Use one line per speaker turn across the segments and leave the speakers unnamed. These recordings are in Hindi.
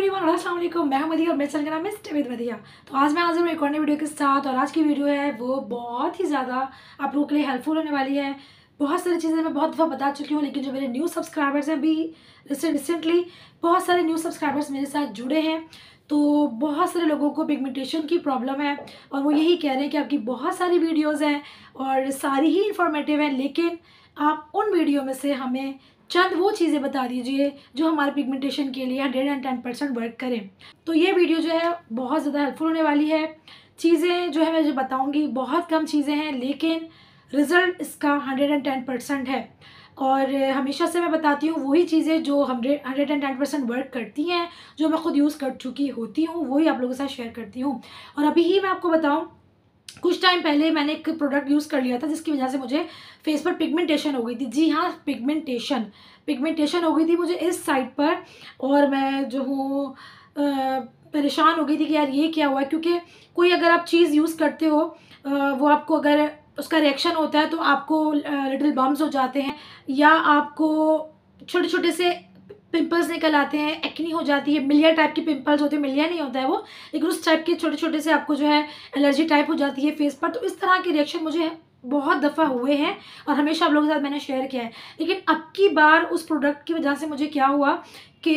एवरीवन अस्सलाम वालेकुम मैं और मेरे चैनल का नाम है स्टेविद मदिया तो आज मैं हाजिर हूँ एक और नई वीडियो के साथ और आज की वीडियो है वो बहुत ही ज़्यादा आप लोगों के लिए हेल्पफुल होने वाली है बहुत सारी चीज़ें मैं बहुत दफ़ा बता चुकी हूँ लेकिन जो मेरे न्यू सब्सक्राइबर्स हैं अभी रिसेंटली बहुत सारे न्यू सब्सक्राइबर्स मेरे साथ जुड़े हैं तो बहुत सारे लोगों को पिगमेंटेशन की प्रॉब्लम है और वो यही कह रहे हैं कि आपकी बहुत सारी वीडियोज़ हैं और सारी ही इन्फॉर्मेटिव हैं लेकिन आप उन वीडियो में से हमें चंद वो चीज़ें बता दीजिए जो हमारे पिगमेंटेशन के लिए hundred and ten percent work करें तो ये वीडियो जो है बहुत ज़्यादा हेल्पफुल होने वाली है चीज़ें जो है मैं जो बताऊँगी बहुत कम चीज़ें हैं लेकिन रिज़ल्ट इसका हंड्रेड एंड टेन परसेंट है और हमेशा से मैं बताती हूँ वही चीज़ें जो hundred hundred and ten percent work करती हैं जो मैं ख़ुद यूज़ कर चुकी होती हूँ वही आप लोगों के साथ शेयर करती हूँ और अभी ही मैं आपको बताऊँ कुछ टाइम पहले मैंने एक प्रोडक्ट यूज़ कर लिया था जिसकी वजह से मुझे फेस पर पिगमेंटेशन हो गई थी जी हाँ पिगमेंटेशन पिगमेंटेशन हो गई थी मुझे इस साइड पर और मैं जो हूँ परेशान हो गई थी कि यार ये क्या हुआ क्योंकि कोई अगर आप चीज़ यूज़ करते हो वो आपको अगर उसका रिएक्शन होता है तो आपको लिटिल बम्स हो जाते हैं या आपको छोटे छोटे से पिंपल्स निकल आते हैं एक्नी हो जाती है मिलिया टाइप के पिंपल्स होते हैं मिलिया नहीं होता है वो लेकिन उस टाइप के छोटे छोटे से आपको जो है एलर्जी टाइप हो जाती है फेस पर तो इस तरह के रिएक्शन मुझे बहुत दफ़ा हुए हैं और हमेशा आप लोगों के साथ मैंने शेयर किया है लेकिन अब की बार उस प्रोडक्ट की वजह से मुझे क्या हुआ कि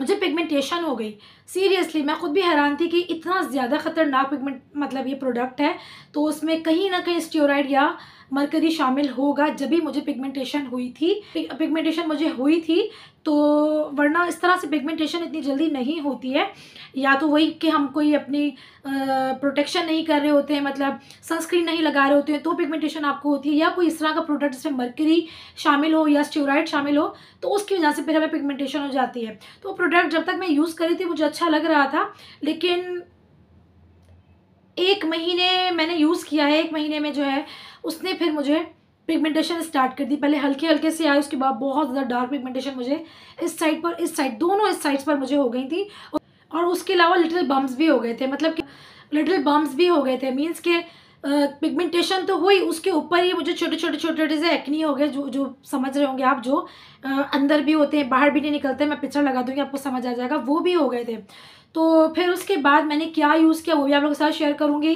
मुझे पिगमेंटेशन हो गई सीरियसली मैं खुद भी हैरान थी कि इतना ज़्यादा ख़तरनाक पिगमेंट मतलब ये प्रोडक्ट है तो उसमें कहीं ना कहीं स्ट्योराइड या मरकरी शामिल होगा जब भी मुझे पिगमेंटेशन हुई थी पिगमेंटेशन मुझे हुई थी तो वरना इस तरह से पिगमेंटेशन इतनी जल्दी नहीं होती है या तो वही कि हम कोई अपनी प्रोटेक्शन नहीं कर रहे होते हैं मतलब सनस्क्रीन नहीं लगा रहे होते हैं तो पिगमेंटेशन आपको होती है या कोई इस तरह का प्रोडक्ट जिसमें मरकरी शामिल हो या स्टेराइड शामिल हो तो उसकी वजह से फिर हमें पिगमेंटेशन हो जाती है तो प्रोडक्ट जब तक मैं यूज़ करी थी मुझे अच्छा लग रहा था लेकिन एक महीने मैंने यूज़ किया है एक महीने में जो है उसने फिर मुझे पिगमेंटेशन स्टार्ट कर दी पहले हल्के हल्के से आए उसके बाद बहुत ज़्यादा डार्क पिगमेंटेशन मुझे इस साइड पर इस साइड दोनों इस साइड्स पर मुझे हो गई थी और उसके अलावा लिटिल बम्स भी हो गए थे मतलब कि लिटिल बम्स भी हो गए थे मीन्स के पिगमेंटेशन तो हुई उसके ऊपर ही मुझे छोटे छोटे छोटे छोटे से एक्नी हो गए जो जो समझ रहे होंगे आप जो uh, अंदर भी होते हैं बाहर भी नहीं निकलते मैं पिक्चर लगा दूँगी आपको समझ आ जाएगा वो भी हो गए थे तो फिर उसके बाद मैंने क्या यूज़ किया वो भी आप लोगों के साथ शेयर करूँगी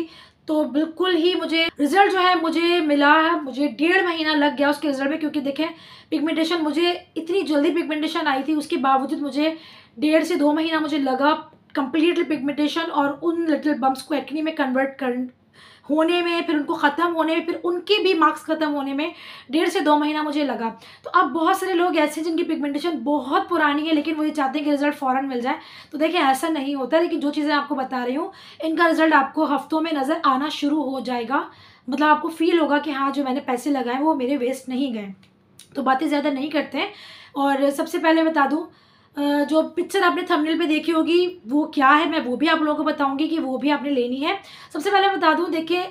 तो बिल्कुल ही मुझे रिजल्ट जो है मुझे मिला है मुझे डेढ़ महीना लग गया उसके रिजल्ट में क्योंकि देखें पिगमेंटेशन मुझे इतनी जल्दी पिगमेंटेशन आई थी उसके बावजूद मुझे डेढ़ से दो महीना मुझे लगा कम्प्लीटली पिगमेंटेशन और उन लिटिल बम्प्स को एक्नी में कन्वर्ट कर होने में फिर उनको ख़त्म होने में फिर उनके भी मार्क्स ख़त्म होने में डेढ़ से दो महीना मुझे लगा तो अब बहुत सारे लोग ऐसे हैं जिनकी पिगमेंटेशन बहुत पुरानी है लेकिन वो ये चाहते हैं कि रिज़ल्ट फ़ौरन मिल जाए तो देखिए ऐसा नहीं होता लेकिन जो चीज़ें आपको बता रही हूँ इनका रिज़ल्ट आपको हफ्तों में नज़र आना शुरू हो जाएगा मतलब आपको फील होगा कि हाँ जो मैंने पैसे लगाए वो मेरे वेस्ट नहीं गए तो बातें ज़्यादा नहीं करते हैं और सबसे पहले बता दूँ जो पिक्चर आपने थंबनेल पे देखी होगी वो क्या है मैं वो भी आप लोगों को बताऊंगी कि वो भी आपने लेनी है सबसे पहले बता दूं देखिए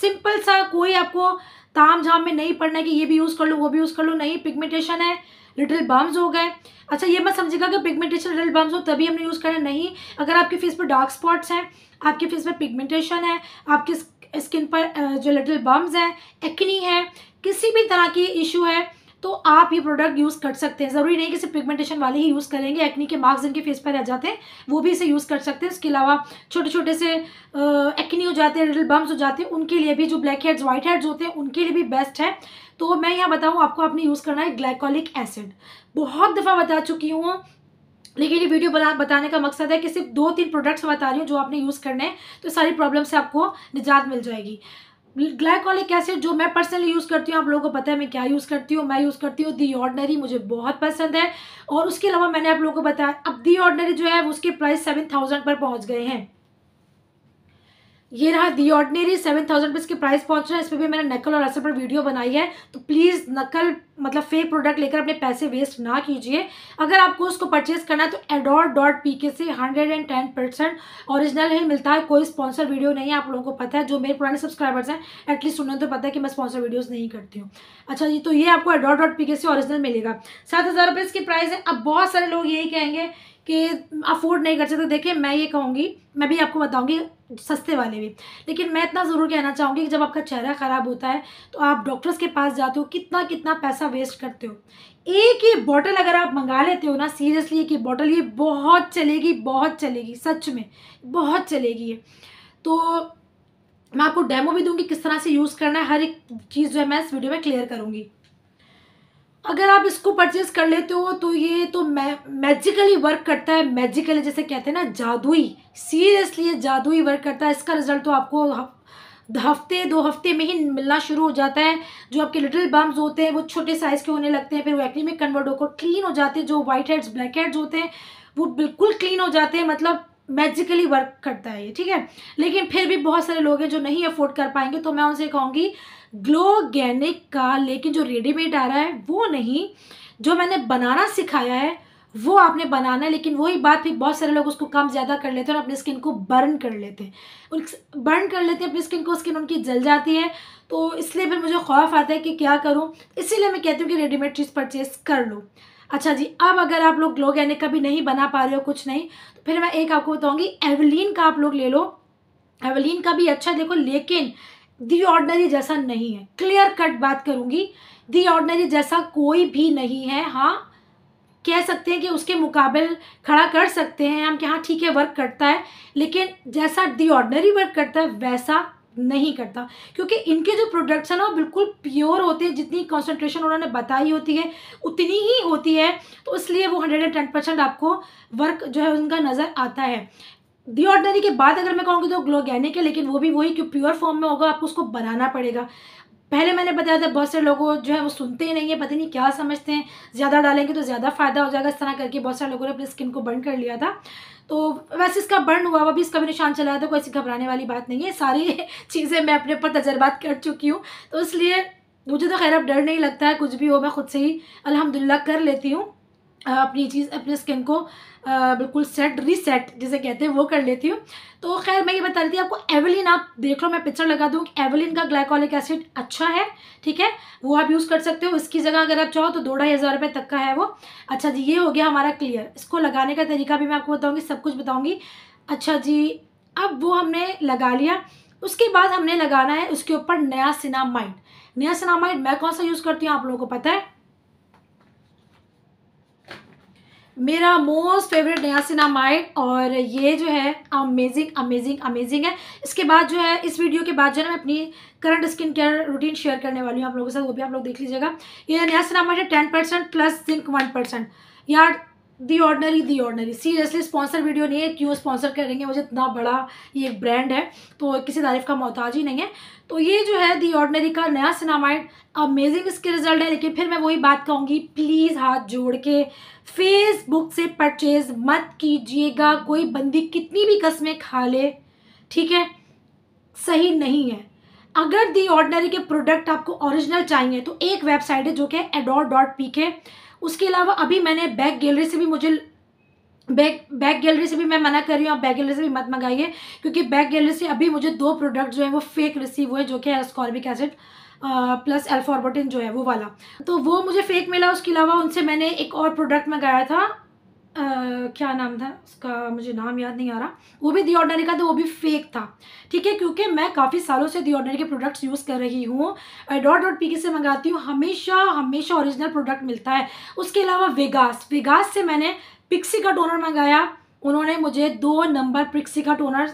सिंपल सा कोई आपको ताम झाम में नहीं पड़ना है कि ये भी यूज़ कर लो वो भी यूज़ कर लो नहीं पिगमेंटेशन है लिटिल बम्स हो गए अच्छा ये मत समझेगा कि पिगमेंटेशन लिटिल बम्स हो तभी हमने यूज़ करना नहीं अगर आपके फेस पर डार्क स्पॉट्स हैं आपके फेस पर पिगमेंटेशन है आपकी स्किन पर जो लिटिल बम्स हैं एक्नी है किसी भी तरह की इशू है तो आप ये प्रोडक्ट यूज़ कर सकते हैं ज़रूरी नहीं कि सिर्फ पिगमेंटेशन वाले ही यूज़ करेंगे एक्नी के मार्क्स जिनके फेस पर रह जाते हैं वो भी इसे यूज़ कर सकते हैं इसके अलावा छोटे छोटे से एक्नी हो जाते हैं रिटल बम्स हो जाते हैं उनके लिए भी जो ब्लैक हेड्स व्हाइट हेड्स होते हैं उनके लिए भी बेस्ट है तो मैं यहाँ बताऊँ आपको आपने यूज़ करना है ग्लाइकोलिक एसिड बहुत दफ़ा बता चुकी हूँ लेकिन ये वीडियो बना बताने का मकसद है कि सिर्फ दो तीन प्रोडक्ट्स बता रही हूँ जो आपने यूज़ करने हैं तो सारी प्रॉब्लम से आपको निजात मिल जाएगी ग्लाइकोलिक एसिड जो मैं पर्सनली यूज़ करती हूँ आप लोगों को पता है मैं क्या यूज़ करती हूँ मैं यूज़ करती हूँ दी ऑर्डनरी मुझे बहुत पसंद है और उसके अलावा मैंने आप लोगों को बताया अब दी ऑर्डनरी जो है उसके प्राइस सेवन थाउजेंड पर पहुँच गए हैं ये रहा the ordinary seven thousand rupees की प्राइस पहुंच रहा है इस पर भी मैंने नकल और असर पर वीडियो बनाई है तो प्लीज़ नकल मतलब फेक प्रोडक्ट लेकर अपने पैसे वेस्ट ना कीजिए अगर आपको उसको परचेज करना है तो एडोर डॉट पी के से hundred and ten percent original ही मिलता है कोई स्पॉन्सर वीडियो नहीं है आप लोगों को पता है जो मेरे पुराने सब्सक्राइबर्स हैं एटलीस्ट उन्होंने तो पता है कि मैं स्पॉन्सर वीडियोज़ नहीं करती हूँ अच्छा जी तो ये आपको एडोर डॉट पी के से ऑरिजिनल मिलेगा सात हज़ार रुपये इसकी प्राइस है अब बहुत सारे लोग यही कहेंगे कि अफोर्ड नहीं कर सकते देखिए मैं ये कहूँगी मैं भी आपको बताऊँगी सस्ते वाले भी लेकिन मैं इतना ज़रूर कहना चाहूँगी कि जब आपका चेहरा ख़राब होता है तो आप डॉक्टर्स के पास जाते हो कितना कितना पैसा वेस्ट करते हो एक ही बॉटल अगर आप मंगा लेते हो ना सीरियसली एक ही बॉटल ये बहुत चलेगी बहुत चलेगी सच में बहुत चलेगी ये तो मैं आपको डेमो भी दूंगी किस तरह से यूज़ करना है हर एक चीज़ जो है मैं इस वीडियो में क्लियर करूँगी अगर आप इसको परचेज कर लेते हो तो ये तो मै मैजिकली वर्क करता है मैजिकली जैसे कहते हैं ना जादुई सीरियसली ये जादुई वर्क करता है इसका रिजल्ट तो आपको हफ्ते दो हफ्ते में ही मिलना शुरू हो जाता है जो आपके लिटिल बम्स होते हैं वो छोटे साइज़ के होने लगते हैं फिर वो एक्ने में कन्वर्ट होकर क्लीन हो जाते हैं जो वाइट हेड्स ब्लैक हेड्स होते हैं वो बिल्कुल क्लीन हो जाते हैं मतलब मैजिकली वर्क करता है ये ठीक है लेकिन फिर भी बहुत सारे लोग हैं जो नहीं अफोर्ड कर पाएंगे तो मैं उनसे कहूँगी ग्लोगेनिक का लेकिन जो रेडीमेड आ रहा है वो नहीं जो मैंने बनाना सिखाया है वो आपने बनाना है लेकिन वही बात भी बहुत सारे लोग उसको कम ज़्यादा कर लेते हैं और अपनी स्किन को बर्न कर लेते हैं बर्न कर लेते हैं अपनी स्किन को स्किन उनकी जल जाती है तो इसलिए फिर मुझे खौफ आता है कि क्या करूँ इसीलिए मैं कहती हूँ कि रेडीमेड चीज़ परचेज़ कर लूँ अच्छा जी अब अगर आप लोग ग्लो गैनिक का भी नहीं बना पा रहे हो कुछ नहीं तो फिर मैं एक आपको बताऊँगी एवलिन का आप लोग ले लो एवलिन का भी अच्छा देखो लेकिन दी ऑर्डनरी जैसा नहीं है क्लियर कट बात करूंगी दी ऑर्डनरी जैसा कोई भी नहीं है हाँ कह सकते हैं कि उसके मुकाबल खड़ा कर सकते हैं हम कि हाँ ठीक है वर्क करता है लेकिन जैसा दी ऑर्डनरी वर्क करता है वैसा नहीं करता क्योंकि इनके जो प्रोडक्ट्स हैं ना वो बिल्कुल प्योर होते हैं जितनी कॉन्सेंट्रेशन उन्होंने बताई होती है उतनी ही होती है तो इसलिए वो हंड्रेड एंड टेन परसेंट आपको वर्क जो है उनका नज़र आता है दी ऑर्डनरी के बाद अगर मैं कहूँगी तो ग्लोगैनिक है लेकिन वो भी वही क्यों प्योर फॉर्म में होगा आपको उसको बनाना पड़ेगा पहले मैंने बताया था बहुत सारे लोगों जो है वो सुनते ही नहीं है पता नहीं क्या समझते हैं ज़्यादा डालेंगे तो ज़्यादा फ़ायदा हो जाएगा इस तरह करके बहुत सारे लोगों ने अपनी स्किन को बर्न कर लिया था तो वैसे इसका बर्न हुआ हुआ भी इसका भी निशान चलाया था तो कोई ऐसी घबराने वाली बात नहीं है सारी चीज़ें मैं अपने ऊपर तजर्बात कर चुकी हूँ तो इसलिए मुझे तो खैर अब डर नहीं लगता है कुछ भी हो मैं खुद से ही अलहमदिल्ला कर लेती हूँ अपनी चीज़ अपने स्किन को बिल्कुल सेट रीसेट जिसे कहते हैं वो कर लेती हूँ तो खैर मैं ये बता रही थी आपको एवलिन आप देख लो मैं पिक्चर लगा दूँ कि एवलिन का ग्लाइकोलिक एसिड अच्छा है ठीक है वो आप यूज़ कर सकते हो इसकी जगह अगर आप चाहो तो दो ढाई हज़ार रुपये तक का है वो अच्छा जी ये हो गया हमारा क्लियर इसको लगाने का तरीका भी मैं आपको बताऊँगी सब कुछ बताऊँगी अच्छा जी अब वो हमने लगा लिया उसके बाद हमने लगाना है उसके ऊपर नया सिनामाइड नया सिनामाइड मैं कौन सा यूज़ करती हूँ आप लोगों को पता है मेरा मोस्ट फेवरेट नया है और ये जो है अमेजिंग अमेजिंग अमेजिंग है इसके बाद जो है इस वीडियो के बाद जो है मैं अपनी current skin care routine share करने वाली हूँ आप लोगों के साथ वो भी आप लोग देख लीजिएगा ये नया सिनेमा है ten percent plus zinc one percent यार the ordinary the ordinary seriously sponsor video नहीं है क्यों स्पॉन्सर करेंगे मुझे इतना बड़ा ये एक ब्रांड है तो किसी तारीफ का मोहताज ही नहीं है तो ये जो है दी ऑर्डनरी का नया सिनामाइड अमेजिंग इसके रिजल्ट है लेकिन फिर मैं वही बात कहूँगी प्लीज़ हाथ जोड़ के फेसबुक से परचेज मत कीजिएगा कोई बंदी कितनी भी कस्में खा ले ठीक है सही नहीं है अगर दी ऑर्डनरी के प्रोडक्ट आपको ओरिजिनल चाहिए तो एक वेबसाइट है जो कि एडोर डॉट पी के उसके अलावा अभी मैंने बैक गैलरी से भी मुझे बैक बैक गैलरी से भी मैं मना कर रही हूँ आप बैक गैलरी से भी मत मंगाइए क्योंकि बैक गैलरी से अभी मुझे दो प्रोडक्ट जो है वो फेक रिसीव हुए जो कि है स्कॉर्बिक एसिड प्लस एल्फॉर्बोटिन जो है वो वाला तो वो मुझे फेक मिला उसके अलावा उनसे मैंने एक और प्रोडक्ट मंगाया था क्या नाम था उसका मुझे नाम याद नहीं आ रहा वो भी दी ऑर्डनरी का था तो वो भी फेक था ठीक है क्योंकि मैं काफ़ी सालों से दी ऑर्डनरी के प्रोडक्ट्स यूज़ कर रही हूँ डॉट डॉट पी से मंगाती हूँ हमेशा हमेशा ओरिजिनल प्रोडक्ट मिलता है उसके अलावा वेगास वेगास से मैंने पिक्सी का टोनर मंगाया उन्होंने मुझे दो नंबर पिक्सी का टोनर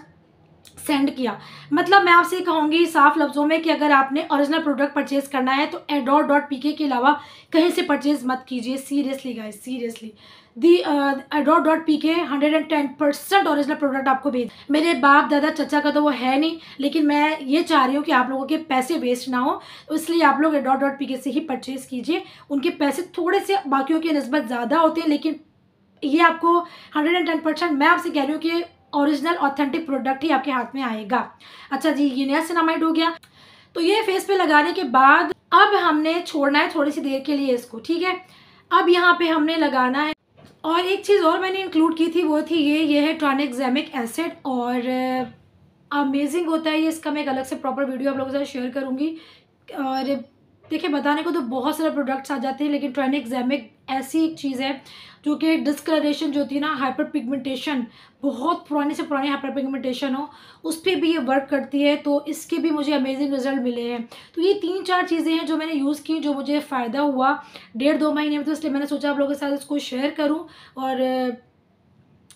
सेंड किया मतलब मैं आपसे कहूँगी साफ लफ्ज़ों में कि अगर आपने ओरिजिनल प्रोडक्ट परचेज करना है तो एडोर डॉट पी के अलावा कहीं से परचेज मत कीजिए seriously guys seriously the Adore dot P K hundred and ten percent original product आपको भेज मेरे बाप दादा चचा का तो वो है नहीं लेकिन मैं ये चाह रही हूँ कि आप लोगों के पैसे वेस्ट ना हो तो इसलिए आप लोग एडोर डॉट पी के से ही परचेज़ कीजिए उनके पैसे थोड़े से बाकियों की नस्बत ज़्यादा होते हैं लेकिन ये आपको हंड्रेड एंड टेन परसेंट मैं आपसे कह रही हूँ कि ओरिजिनल ऑथेंटिक प्रोडक्ट ही आपके हाथ में आएगा अच्छा जी ये नया सिनामाइड हो गया तो ये फेस पे लगाने के बाद अब हमने छोड़ना है थोड़ी सी देर के लिए इसको ठीक है अब यहाँ पे हमने लगाना है और एक चीज़ और मैंने इंक्लूड की थी वो थी ये ये है ट्रानिक्जैमिक एसिड और अमेजिंग uh, होता है ये इसका मैं एक अलग से प्रॉपर वीडियो आप लोगों के साथ शेयर करूँगी और देखिए बताने को तो बहुत सारे प्रोडक्ट्स आ जाते हैं लेकिन ट्रानिक्जैमिक ऐसी एक चीज़ है जो कि डिस्कलरेशन जो होती है ना हाइपर पिगमेंटेशन बहुत पुराने से पुराने हाइपर पिगमेंटेशन हो उस पर भी ये वर्क करती है तो इसके भी मुझे अमेजिंग रिजल्ट मिले हैं तो ये तीन चार चीज़ें हैं जो मैंने यूज़ की जो मुझे फ़ायदा हुआ डेढ़ दो महीने में तो इसलिए मैंने सोचा आप लोगों के साथ इसको शेयर करूँ और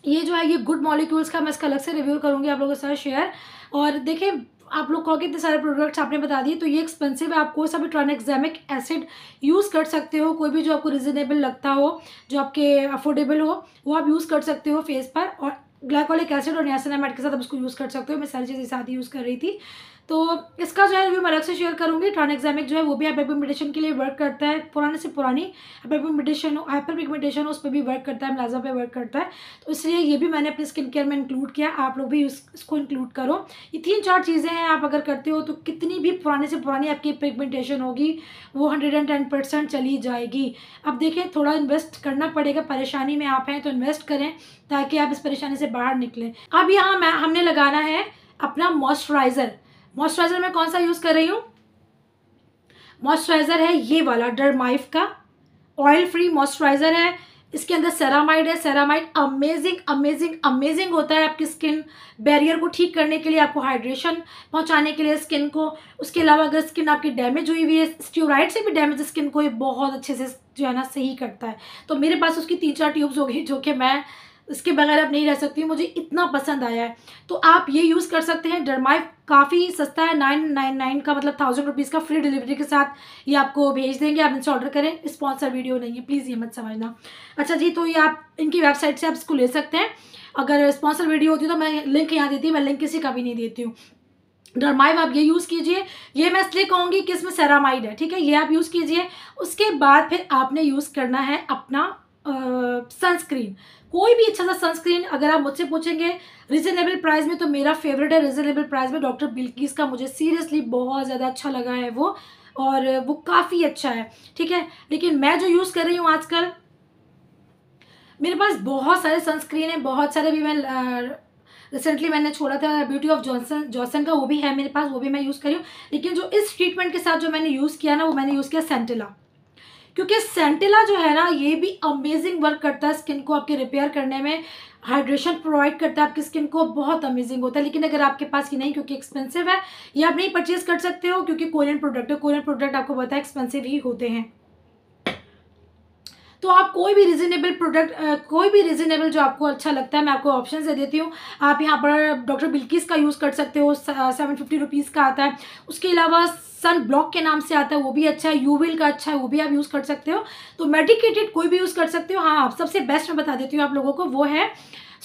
ये जो है ये गुड मॉलिक्यूल्स का मैं इसका अलग से रिव्यू करूँगी आप लोगों के साथ शेयर और देखें आप लोग कहोगे इतने सारे प्रोडक्ट्स आपने बता दिए तो ये एक्सपेंसिव है आप कोई सा भी ट्रानक्जैमिक एसिड यूज़ कर सकते हो कोई भी जो आपको रिजनेबल लगता हो जो आपके अफोर्डेबल हो वो आप यूज़ कर सकते हो फेस पर और ग्लाइकोलिक एसिड और नियासिनामाइड के साथ आप उसको यूज़ कर सकते हो मैं सारी चीज़ें साथ ही यूज़ कर रही थी तो इसका जो है रिव्यू मैं अलग से शेयर करूँगी ट्रॉन एग्जामिक जो है वो भी हाइपरपिगमेंटेशन के लिए वर्क करता है पुराने से पुरानी पिगमेंटेशन हो उस पर भी वर्क करता है मिलाजा पे वर्क करता है तो इसलिए ये भी मैंने अपने स्किन केयर में इंक्लूड किया आप लोग भी इसको इंक्लूड करो ये तीन चार चीज़ें हैं आप अगर करते हो तो कितनी भी पुराने से पुरानी आपकी पिगमेंटेशन होगी वो हंड्रेड एंड टेन परसेंट चली जाएगी अब देखें थोड़ा इन्वेस्ट करना पड़ेगा परेशानी में आप हैं तो इन्वेस्ट करें ताकि आप इस परेशानी से बाहर निकलें अब यहाँ हमने लगाना है अपना मॉइस्चराइज़र मॉइस्चराइजर मैं कौन सा यूज़ कर रही हूँ मॉइस्चराइज़र है ये वाला डरमाइफ का ऑयल फ्री मॉइस्चराइज़र है इसके अंदर सेरामाइड है सेरामाइड अमेजिंग अमेजिंग अमेजिंग होता है आपकी स्किन बैरियर को ठीक करने के लिए आपको हाइड्रेशन पहुंचाने के लिए स्किन को उसके अलावा अगर स्किन आपकी डैमेज हुई हुई है स्ट्यूराइड से भी डैमेज स्किन को ये बहुत अच्छे से जो है ना सही करता है तो मेरे पास उसकी तीन चार ट्यूब्स हो गई जो कि मैं इसके बगैर आप नहीं रह सकती मुझे इतना पसंद आया है तो आप ये यूज़ कर सकते हैं डरमाइ काफ़ी सस्ता है नाइन नाइन नाइन का मतलब थाउजेंड रुपीज़ का फ्री डिलीवरी के साथ ये आपको भेज देंगे आप इनसे ऑर्डर करें स्पॉन्सर वीडियो नहीं है प्लीज़ ये मत समझना अच्छा जी तो ये आप इनकी वेबसाइट से आप इसको ले सकते हैं अगर स्पॉन्सर वीडियो होती तो मैं लिंक यहाँ देती मैं लिंक किसी का भी नहीं देती हूँ डरमाइव आप ये यूज़ कीजिए ये मैं इसलिए कहूँगी कि इसमें सेरामाइड है ठीक है ये आप यूज़ कीजिए उसके बाद फिर आपने यूज़ करना है अपना सनस्क्रीन कोई भी अच्छा सा सनस्क्रीन अगर आप मुझसे पूछेंगे रिजनेबल प्राइस में तो मेरा फेवरेट है रिजनेबल प्राइस में डॉक्टर बिल्किस का मुझे सीरियसली बहुत ज़्यादा अच्छा लगा है वो और वो काफ़ी अच्छा है ठीक है लेकिन मैं जो यूज़ कर रही हूँ आजकल मेरे पास बहुत सारे सनस्क्रीन हैं बहुत सारे भी मैं रिसेंटली मैंने छोड़ा था ब्यूटी ऑफ जॉनसन जॉनसन का वो भी है मेरे पास वो भी मैं यूज़ करी हूँ लेकिन जो इस ट्रीटमेंट के साथ जो मैंने यूज़ किया ना वो मैंने यूज़ किया सेंटेला क्योंकि सेंटेला जो है ना ये भी अमेजिंग वर्क करता है स्किन को आपके रिपेयर करने में हाइड्रेशन प्रोवाइड करता है आपकी स्किन को बहुत अमेजिंग होता है लेकिन अगर आपके पास ये नहीं क्योंकि एक्सपेंसिव है या आप नहीं परचेज कर सकते हो क्योंकि कोरियन प्रोडक्ट है कोरियन प्रोडक्ट आपको बताया एक्सपेंसिव ही होते हैं तो आप कोई भी रीजनेबल प्रोडक्ट कोई भी रीजनेबल जो आपको अच्छा लगता है मैं आपको ऑप्शन दे देती हूँ आप यहाँ पर डॉक्टर बिल्किस का यूज़ कर सकते हो सेवन फिफ्टी रुपीज़ का आता है उसके अलावा सन ब्लॉक के नाम से आता है वो भी अच्छा है यूविल का अच्छा है वो भी आप यूज़ कर सकते हो तो मेडिकेटेड कोई भी यूज़ कर सकते हो हाँ आप सबसे बेस्ट मैं बता देती हूँ आप लोगों को वो है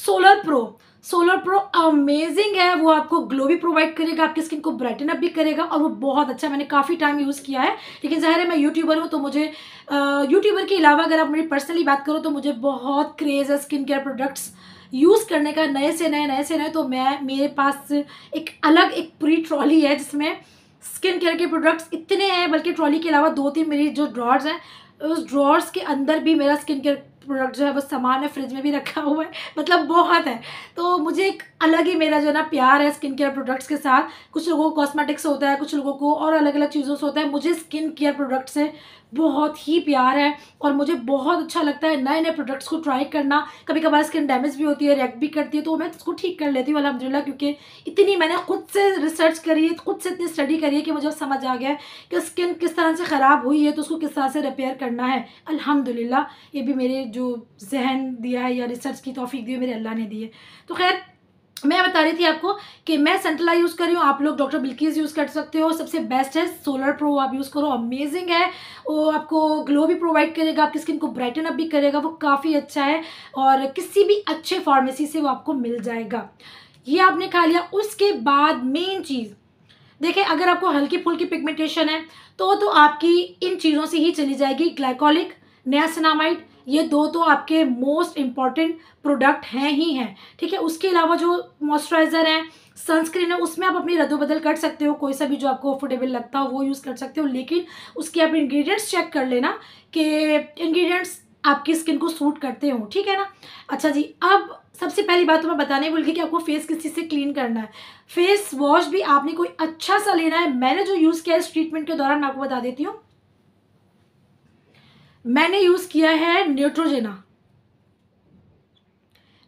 solar pro solar pro amazing है वो आपको ग्लो भी प्रोवाइड करेगा आपकी स्किन को ब्राइटन अप भी करेगा और वो बहुत अच्छा मैंने काफ़ी टाइम यूज़ किया है लेकिन ज़ाहिर है मैं यूट्यूबर हूँ तो मुझे यूट्यूबर के अलावा अगर आप मेरी पर्सनली बात करो तो मुझे बहुत क्रेज़ है स्किन केयर प्रोडक्ट्स यूज़ करने का नए से नए नए से नए तो मैं मेरे पास एक अलग एक पूरी ट्रॉली है जिसमें स्किन केयर के प्रोडक्ट्स इतने हैं बल्कि ट्रॉली के अलावा दो तीन मेरी जो ड्रॉर्स हैं उस ड्रॉर्स के अंदर भी मेरा स्किन केयर प्रोडक्ट जो है वो सामान है फ्रिज में भी रखा हुआ है मतलब बहुत है तो मुझे एक अलग ही मेरा जो है ना प्यार है स्किन केयर प्रोडक्ट्स के साथ कुछ लोगों को कॉस्मेटिक्स होता है कुछ लोगों को और अलग अलग चीज़ों से होता है मुझे स्किन केयर प्रोडक्ट्स से बहुत ही प्यार है और मुझे बहुत अच्छा लगता है नए नए प्रोडक्ट्स को ट्राई करना कभी कभार स्किन डैमेज भी होती है रिएक्ट भी करती है तो मैं उसको ठीक कर लेती हूँ अलहमदिल्ला क्योंकि इतनी मैंने खुद से रिसर्च करी है खुद से इतनी स्टडी करी है कि मुझे समझ आ गया है कि स्किन किस तरह से ख़राब हुई है तो उसको किस तरह से रिपेयर करना है अलहमदिल्ला ये भी मेरे जो जहन दिया है या रिसर्च की तोफ़ी दी है मेरे अल्लाह ने दी है तो खैर मैं बता रही थी आपको कि मैं सेंटला यूज़ कर रही हूँ आप लोग डॉक्टर बिल्किस यूज़ कर सकते हो सबसे बेस्ट है सोलर प्रो आप यूज़ करो अमेजिंग है वो आपको ग्लो भी प्रोवाइड करेगा आपकी स्किन को ब्राइटन अप भी करेगा वो काफ़ी अच्छा है और किसी भी अच्छे फार्मेसी से वो आपको मिल जाएगा ये आपने खा लिया उसके बाद मेन चीज़ देखें अगर आपको हल्की फुल्की पिगमेंटेशन है तो तो आपकी इन चीज़ों से ही चली जाएगी ग्लाइकोलिक नयासनामाइड ये दो तो आपके मोस्ट इम्पॉर्टेंट प्रोडक्ट हैं ही हैं ठीक है उसके अलावा जो मॉइस्चराइज़र है सनस्क्रीन है उसमें आप अपनी रद्दो बदल कर सकते हो कोई सा भी जो आपको अफोर्डेबल लगता हो वो यूज़ कर सकते हो लेकिन उसके आप इंग्रेडिएंट्स चेक कर लेना कि इंग्रेडिएंट्स आपकी स्किन को सूट करते हो ठीक है ना अच्छा जी अब सबसे पहली बात तो मैं बताने बोल गई कि आपको फेस किस चीज़ से क्लीन करना है फेस वॉश भी आपने कोई अच्छा सा लेना है मैंने जो यूज़ किया इस ट्रीटमेंट के दौरान मैं आपको बता देती हूँ मैंने यूज़ किया है न्यूट्रोजेना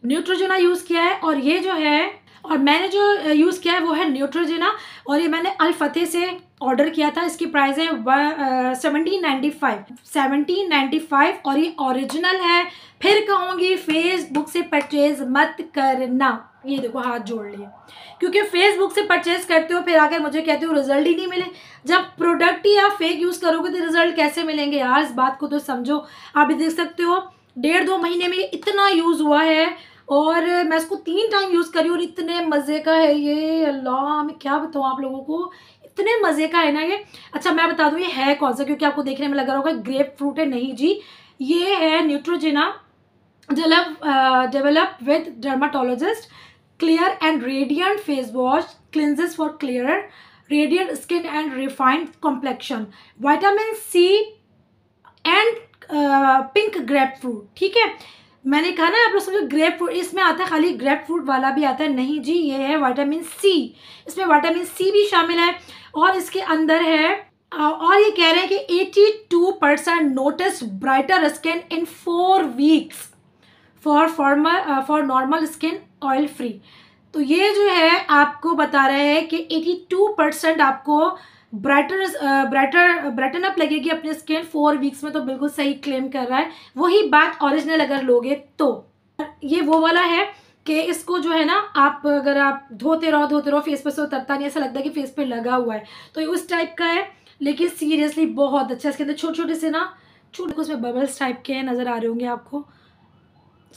न्यूट्रोजेना यूज़ किया है और ये जो है और मैंने जो यूज़ किया है वो है न्यूट्रोजेना और ये मैंने अलफतेह से ऑर्डर किया था इसकी प्राइस है seventeen ninety five seventeen ninety five और ये ओरिजिनल है फिर कहूँगी फेसबुक से परचेज मत करना ये देखो हाथ जोड़ लिए क्योंकि फेसबुक से परचेज करते हो फिर आकर मुझे कहते हो रिजल्ट ही नहीं मिले जब प्रोडक्ट ही आप फेक यूज़ करोगे तो रिजल्ट कैसे मिलेंगे यार इस बात को तो समझो आप भी देख सकते हो डेढ़ दो महीने में इतना यूज़ हुआ है और मैं इसको तीन टाइम यूज़ करी और इतने मज़े का है ये अल्लाह मैं क्या बताऊँ आप लोगों को इतने मज़े का है ना ये अच्छा मैं बता दूँ ये है कौन सा क्योंकि आपको देखने में लग रहा होगा ग्रेप फ्रूट है नहीं जी ये है Neutrogena develop develop with dermatologist clear and radiant face wash cleanses for clear radiant skin and refined complexion vitamin C and pink grapefruit ठीक है मैंने कहा ना आप लोग समझो ग्रेप फ्रूट इसमें आता है खाली ग्रेप फ्रूट वाला भी आता है नहीं जी ये है वाइटामिन सी इसमें वाइटामिन सी भी शामिल है और इसके अंदर है और ये कह रहे हैं कि 82 percent notice brighter skin in four weeks for formal for normal skin oil free तो ये जो है आपको बता रहा है कि 82 परसेंट आपको ब्राइटर ब्राइटर ब्राइटन अप लगेगी अपने स्किन फोर वीक्स में तो बिल्कुल सही क्लेम कर रहा है वही बात ओरिजिनल अगर लोगे तो ये वो वाला है कि इसको जो है ना आप अगर आप धोते रहो धोते रहो फेस पे से उतरता नहीं ऐसा लगता कि फेस पे लगा हुआ है तो ये उस टाइप का है लेकिन सीरियसली बहुत अच्छा इसके अंदर छोटे छोटे से ना छोटे उसमें बबल्स टाइप के नज़र आ रहे होंगे आपको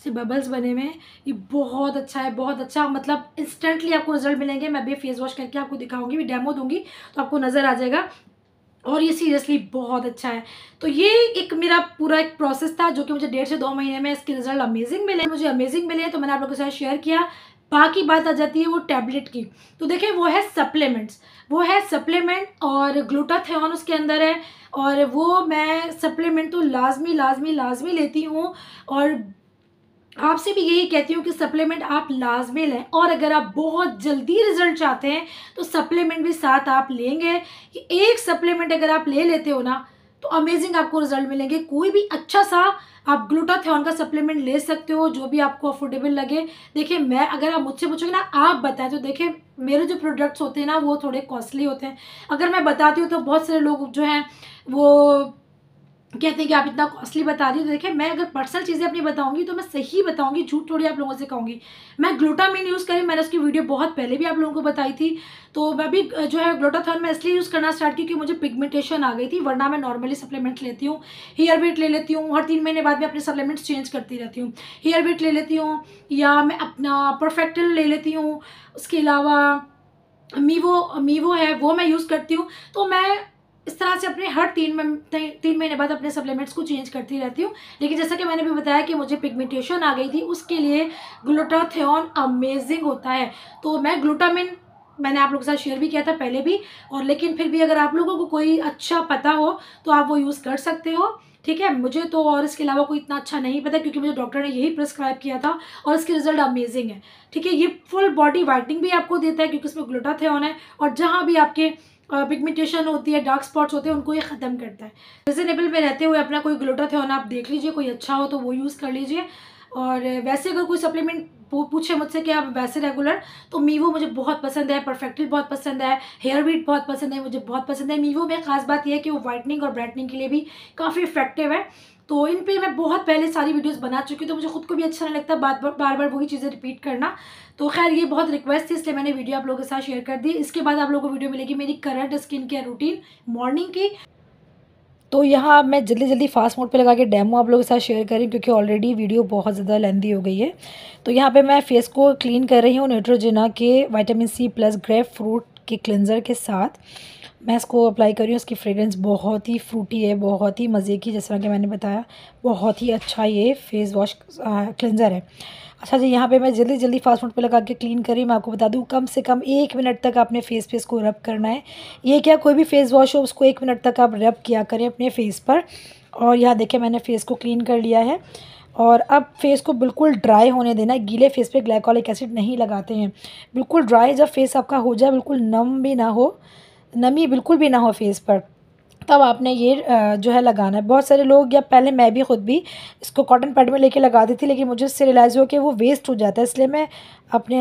से बबल्स बने हुए ये बहुत अच्छा है बहुत अच्छा मतलब इंस्टेंटली आपको रिजल्ट मिलेंगे मैं भी फेस वॉश करके आपको दिखाऊंगी भी डेमो दूंगी तो आपको नज़र आ जाएगा और ये सीरियसली बहुत अच्छा है तो ये एक मेरा पूरा एक प्रोसेस था जो कि मुझे डेढ़ से दो महीने में इसके रिजल्ट अमेजिंग मिले मुझे अमेजिंग मिले तो मैंने आप लोगों के साथ शेयर किया बाकी बात आ जाती है वो टैबलेट की तो देखें वो है सप्लीमेंट्स वो है सप्लीमेंट और ग्लूटाथेन उसके अंदर है और वो मैं सप्लीमेंट तो लाजमी लाजमी लाजमी लेती हूँ और आपसे भी यही कहती हूँ कि सप्लीमेंट आप लाजमी लें और अगर आप बहुत जल्दी रिजल्ट चाहते हैं तो सप्लीमेंट भी साथ आप लेंगे कि एक सप्लीमेंट अगर आप ले लेते हो ना तो अमेजिंग आपको रिजल्ट मिलेंगे कोई भी अच्छा सा आप ग्लूटाथ्योन का सप्लीमेंट ले सकते हो जो भी आपको अफोर्डेबल लगे देखिए मैं अगर आप मुझसे पूछोगे ना आप बताएं तो देखिए मेरे जो प्रोडक्ट्स होते हैं ना वो थोड़े कॉस्टली होते हैं अगर मैं बताती हूँ तो बहुत सारे लोग जो हैं वो कहते हैं कि आप इतना कॉस्टली बता रही हो तो देखें मैं अगर पर्सनल चीज़ें अपनी बताऊंगी तो मैं सही बताऊंगी झूठ थोड़ी आप लोगों से कहूँगी मैं ग्लूटामिन यूज़ करी मैंने उसकी वीडियो बहुत पहले भी आप लोगों को बताई थी तो मैं भी जो है ग्लोटाथॉन मैं इसलिए यूज़ करना स्टार्ट की क्योंकि मुझे पिगमेंटेशन आ गई थी वरना मैं नॉर्मली सप्लीमेंट लेती हूँ हेयर वेट ले लेती हूँ हर तीन महीने बाद मैं अपने सप्लीमेंट्स चेंज करती रहती हूँ हेयर वेट ले लेती हूँ या मैं अपना परफेक्टल ले लेती हूँ उसके अलावा मीवो मीवो है वो मैं यूज़ करती हूँ तो मैं इस तरह से अपने हर तीन महीने तीन महीने बाद अपने सप्लीमेंट्स को चेंज करती रहती हूँ लेकिन जैसा कि मैंने भी बताया कि मुझे पिगमेंटेशन आ गई थी उसके लिए ग्लूटाथेन अमेजिंग होता है तो मैं ग्लूटामिन मैंने आप लोगों के साथ शेयर भी किया था पहले भी और लेकिन फिर भी अगर आप लोगों को कोई अच्छा पता हो तो आप वो यूज़ कर सकते हो ठीक है मुझे तो और इसके अलावा कोई इतना अच्छा नहीं पता क्योंकि मुझे डॉक्टर ने यही प्रिस्क्राइब किया था और इसके रिजल्ट अमेजिंग है ठीक है ये फुल बॉडी वाइटनिंग भी आपको देता है क्योंकि इसमें ग्लूटाथेन है और जहाँ भी आपके पिगमेंटेशन होती है डार्क स्पॉट्स होते हैं उनको ये ख़त्म करता है रिजनेबल में रहते हुए अपना कोई थे आप देख लीजिए कोई अच्छा हो तो वो यूज़ कर लीजिए और वैसे अगर कोई सप्लीमेंट पूछे मुझसे कि आप वैसे रेगुलर तो मीवो मुझे बहुत पसंद है परफेक्टली बहुत पसंद है हेयर वीट बहुत पसंद है मुझे बहुत पसंद है मीवो में ख़ास बात यह है कि वो वाइटनिंग और ब्राइटनिंग के लिए भी काफ़ी इफेक्टिव है तो इन पे मैं बहुत पहले सारी वीडियोस बना चुकी हूँ तो मुझे खुद को भी अच्छा नहीं लगता बार बार बार वही चीज़ें रिपीट करना तो खैर ये बहुत रिक्वेस्ट थी इसलिए मैंने वीडियो आप लोगों के साथ शेयर कर दी इसके बाद आप लोगों को वीडियो मिलेगी मेरी current skin care routine morning की तो यहाँ मैं जल्दी जल्दी फास्ट मोड पे लगा के डेमो आप लोगों के साथ शेयर करी क्योंकि ऑलरेडी वीडियो बहुत ज़्यादा लेंदी हो गई है तो यहाँ पे मैं फेस को क्लीन कर रही हूँ न्यूट्रोजिना के vitamin C plus grapefruit के क्लेंज़र के साथ मैं इसको अप्लाई कर रही हूँ इसकी फ्रेगरेंस बहुत ही फ्रूटी है बहुत ही मज़े की जिस तरह कि मैंने बताया बहुत ही अच्छा ये फेस वॉश क्लिनज़र है अच्छा जी यहाँ पे मैं जल्दी जल्दी फास्ट फूड पे लगा के क्लीन करी मैं आपको बता दूँ कम से कम एक मिनट तक आपने फेस पे इसको रब करना है ये क्या कोई भी फेस वॉश हो उसको एक मिनट तक आप रब किया करें अपने फेस पर और यहाँ देखें मैंने फेस को क्लीन कर लिया है और अब फेस को बिल्कुल ड्राई होने देना है गीले फेस पर ग्लाइकोलिक एसिड नहीं लगाते हैं बिल्कुल ड्राई जब फेस आपका हो जाए बिल्कुल नम भी ना हो नमी बिल्कुल भी ना हो फेस पर तब आपने ये जो है लगाना है बहुत सारे लोग या पहले मैं भी ख़ुद भी इसको कॉटन पैड में लेके लगाती थी लेकिन मुझे इससे रिलाइज़ हुआ कि वो वेस्ट हो जाता है इसलिए मैं अपने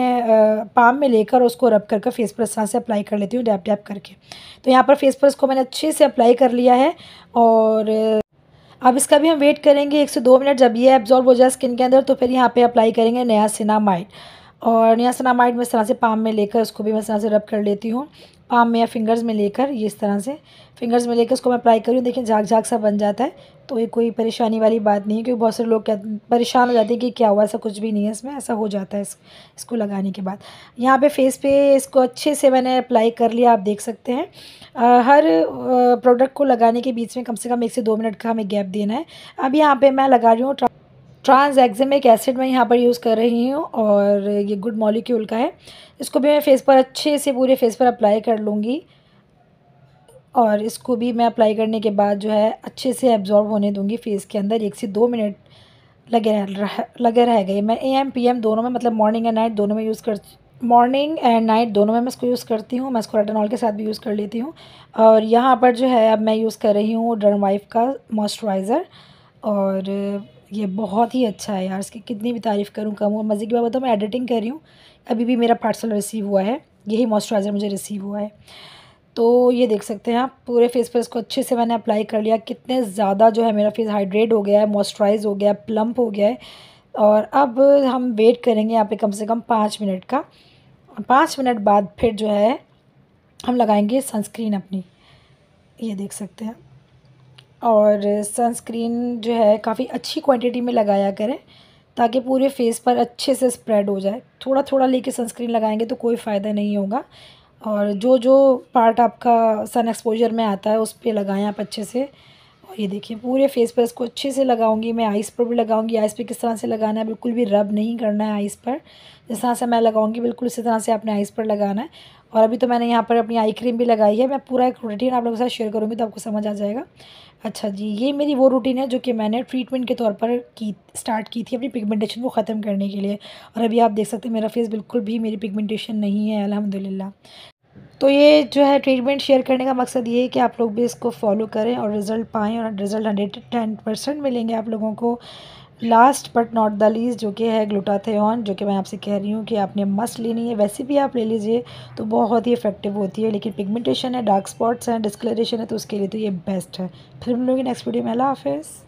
पाम में लेकर उसको रब करके फेस पर इस तरह से अप्लाई कर लेती हूँ डैप डैप करके तो यहाँ पर फेस पर इसको मैंने अच्छे से अप्लाई कर लिया है और अब इसका भी हम वेट करेंगे एक से दो मिनट जब ये एब्जॉर्ब हो जाए स्किन के अंदर तो फिर यहाँ पर अप्लाई करेंगे नया सिनामाइड और नया सिनामाइड मैं इस तरह से पाम में लेकर उसको भी मैं इस तरह से रब कर लेती हूँ पाम में या फिंगर्स में लेकर ये इस तरह से फिंगर्स में लेकर उसको मैं अप्लाई करूँ देखिए झाक झाक सा बन जाता है तो ये कोई परेशानी वाली बात नहीं है क्योंकि बहुत सारे लोग क्या परेशान हो जाते हैं कि क्या हुआ ऐसा कुछ भी नहीं है इसमें ऐसा हो जाता है इस, इसको लगाने के बाद यहाँ पे फेस पे इसको अच्छे से मैंने अप्लाई कर लिया आप देख सकते हैं आ, हर प्रोडक्ट को लगाने के बीच में कम से कम एक से दो मिनट का हमें गैप देना है अब यहाँ पर मैं लगा रही हूँ ट्रांस एक्जेमिक एसिड मैं यहाँ पर यूज़ कर रही हूँ और ये गुड मॉलिक्यूल का है इसको भी मैं फेस पर अच्छे से पूरे फेस पर अप्लाई कर लूँगी और इसको भी मैं अप्लाई करने के बाद जो है अच्छे से एब्जॉर्ब होने दूँगी फेस के अंदर एक से दो मिनट लगे रह लगे रह गए मैं ए एम पी एम दोनों में मतलब मॉर्निंग एंड नाइट दोनों में यूज़ कर मॉर्निंग एंड नाइट दोनों में मैं इसको यूज़ करती हूँ मैं इसको रेटानॉल के साथ भी यूज़ कर लेती हूँ और यहाँ पर जो है अब मैं यूज़ कर रही हूँ डर्म वाइफ का मॉइस्चराइज़र और ये बहुत ही अच्छा है यार इसकी कितनी भी तारीफ़ करूँ कम और मज़े की बात बताऊँ मैं एडिटिंग कर रही हूँ अभी भी मेरा पार्सल रिसीव हुआ है यही मॉइस्चराइज़र मुझे रिसीव हुआ है तो ये देख सकते हैं आप पूरे फेस पर इसको अच्छे से मैंने अप्लाई कर लिया कितने ज़्यादा जो है मेरा फेस हाइड्रेट हो गया है मॉइस्चराइज़ हो गया है प्लम्प हो गया है और अब हम वेट करेंगे यहाँ पे कम से कम पाँच मिनट का पाँच मिनट बाद फिर जो है हम लगाएंगे सनस्क्रीन अपनी ये देख सकते हैं और सनस्क्रीन जो है काफ़ी अच्छी क्वांटिटी में लगाया करें ताकि पूरे फेस पर अच्छे से स्प्रेड हो जाए थोड़ा थोड़ा लेके सनस्क्रीन लगाएंगे तो कोई फ़ायदा नहीं होगा और जो जो पार्ट आपका सन एक्सपोजर में आता है उस पर लगाएं आप अच्छे से और ये देखिए पूरे फेस पर इसको अच्छे से लगाऊंगी मैं आइस पर भी लगाऊंगी आइस पे किस तरह से लगाना है बिल्कुल भी रब नहीं करना है आइस पर जिस तरह से मैं लगाऊंगी बिल्कुल इसी तरह से आपने आइस पर लगाना है और अभी तो मैंने यहाँ पर अपनी आई क्रीम भी लगाई है मैं पूरा एक रूटीन आप लोगों के साथ शेयर करूँगी तो आपको समझ आ जाएगा अच्छा जी ये मेरी वो रूटीन है जो कि मैंने ट्रीटमेंट के तौर पर की स्टार्ट की थी अपनी पिगमेंटेशन को ख़त्म करने के लिए और अभी आप देख सकते हैं मेरा फेस बिल्कुल भी मेरी पिगमेंटेशन नहीं है अलहमदिल्ला तो ये जो है ट्रीटमेंट शेयर करने का मकसद ये है कि आप लोग भी इसको फॉलो करें और रिज़ल्ट पाएँ और रिज़ल्ट हंड्रेड टेन परसेंट मिलेंगे आप लोगों को last but not the least जो कि है ग्लूटाथेन जो कि मैं आपसे कह रही हूँ कि आपने मस्ट लेनी है वैसे भी आप ले लीजिए तो बहुत ही इफेक्टिव होती है लेकिन पिगमेंटेशन है डार्क स्पॉट्स हैं डिस्कलरेशन है तो उसके लिए तो ये बेस्ट है फिर हम लोग नेक्स्ट वीडियो में अला हाफिज़